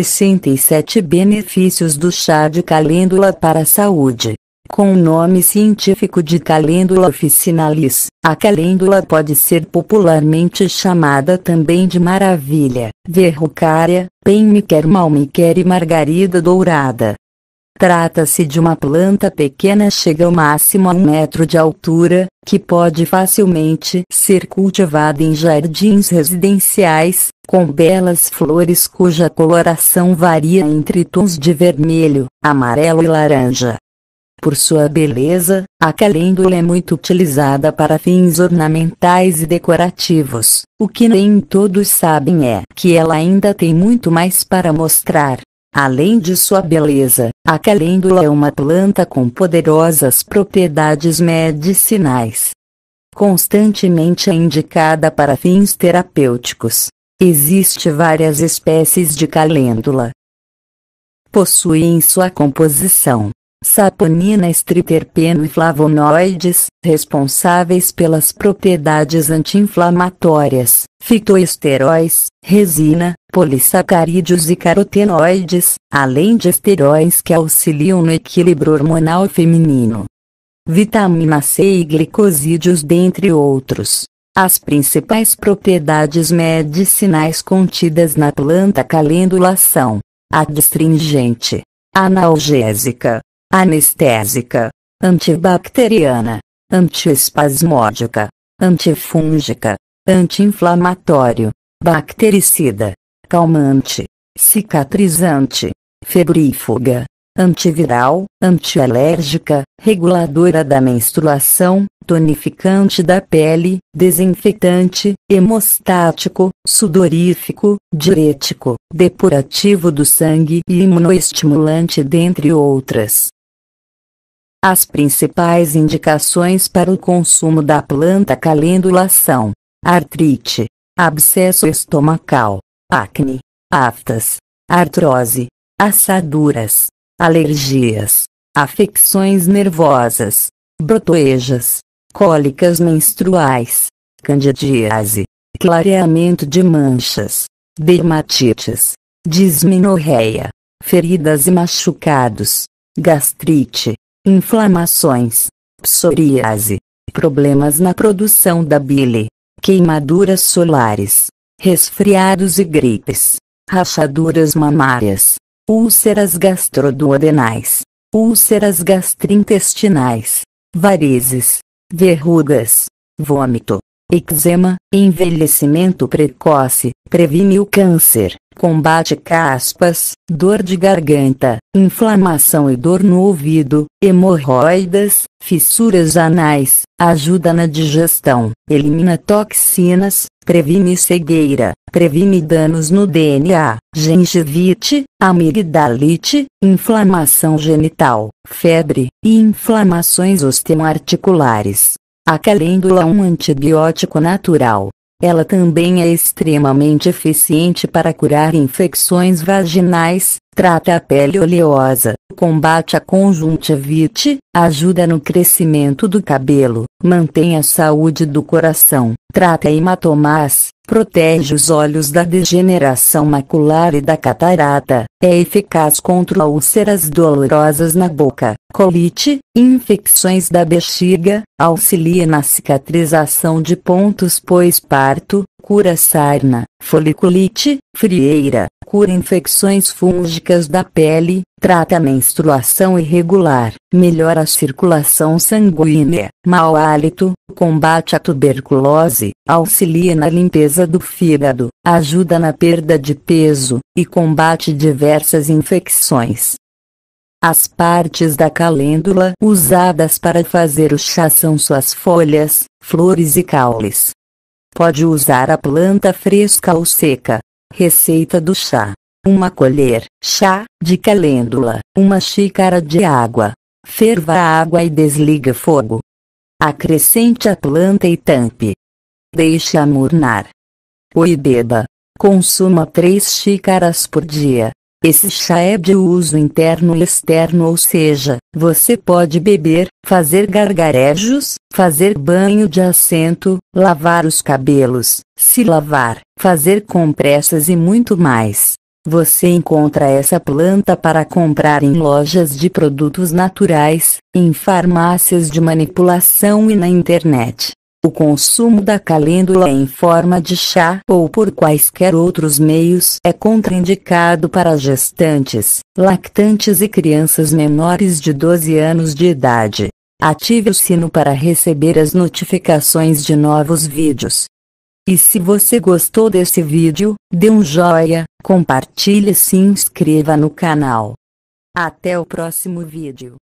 67 benefícios do chá de calêndula para a saúde. Com o nome científico de calêndula officinalis, a calêndula pode ser popularmente chamada também de maravilha, verrucária, penmiquer malmiquer e margarida dourada. Trata-se de uma planta pequena chega ao máximo a um metro de altura, que pode facilmente ser cultivada em jardins residenciais, com belas flores cuja coloração varia entre tons de vermelho, amarelo e laranja. Por sua beleza, a calêndula é muito utilizada para fins ornamentais e decorativos. O que nem todos sabem é que ela ainda tem muito mais para mostrar. Além de sua beleza, a calêndula é uma planta com poderosas propriedades medicinais. Constantemente é indicada para fins terapêuticos. Existe várias espécies de calêndula. Possui em sua composição saponina estriterpeno e flavonoides, responsáveis pelas propriedades anti-inflamatórias, fitoesteróis, resina, polissacarídeos e carotenoides, além de esteróis que auxiliam no equilíbrio hormonal feminino. Vitamina C e glicosídeos dentre outros. As principais propriedades medicinais contidas na planta calêndula são adstringente, analgésica, anestésica, antibacteriana, antiespasmódica, antifúngica, anti-inflamatório, bactericida, calmante, cicatrizante, febrífuga, antiviral, antialérgica, reguladora da menstruação, tonificante da pele, desinfetante, hemostático, sudorífico, diurético, depurativo do sangue e imunoestimulante dentre outras. As principais indicações para o consumo da planta calêndula são artrite, abscesso estomacal, acne, aftas, artrose, assaduras, alergias, afecções nervosas, brotoejas, cólicas menstruais, candidíase, clareamento de manchas, dermatites, dismenorreia, feridas e machucados, gastrite, inflamações, psoríase, problemas na produção da bile, queimaduras solares, resfriados e gripes, rachaduras mamárias, úlceras gastroduodenais, úlceras gastrointestinais, varizes, verrugas, vômito, eczema, envelhecimento precoce, previne o câncer, combate caspas, dor de garganta, inflamação e dor no ouvido, hemorroidas, fissuras anais, ajuda na digestão, elimina toxinas, previne cegueira, previne danos no DNA, gengivite, amigdalite, inflamação genital, febre e inflamações osteoarticulares. A calêndula é um antibiótico natural, ela também é extremamente eficiente para curar infecções vaginais, trata a pele oleosa, combate a conjuntivite, ajuda no crescimento do cabelo, mantém a saúde do coração, trata hematomas, protege os olhos da degeneração macular e da catarata, é eficaz contra úlceras dolorosas na boca, colite, infecções da bexiga, auxilia na cicatrização de pontos pós-parto, cura sarna, foliculite, frieira, cura infecções fúngicas da pele, trata menstruação irregular, melhora a circulação sanguínea, mau hálito, combate a tuberculose, auxilia na limpeza do fígado, ajuda na perda de peso e combate diversas infecções. As partes da calêndula usadas para fazer o chá são suas folhas, flores e caules. Pode usar a planta fresca ou seca. Receita do chá: Uma colher, chá, de calêndula, uma xícara de água. Ferva a água e desliga fogo. Acrescente a planta e tampe. Deixe amurnar. Oi beba. Consuma 3 xícaras por dia. Esse chá é de uso interno e externo, ou seja, você pode beber, fazer gargarejos, fazer banho de assento, lavar os cabelos, se lavar, fazer compressas e muito mais. Você encontra essa planta para comprar em lojas de produtos naturais, em farmácias de manipulação e na internet. O consumo da calêndula em forma de chá ou por quaisquer outros meios é contraindicado para gestantes, lactantes e crianças menores de 12 anos de idade. Ative o sino para receber as notificações de novos vídeos. E se você gostou desse vídeo, dê um joia, compartilhe e se inscreva no canal. Até o próximo vídeo.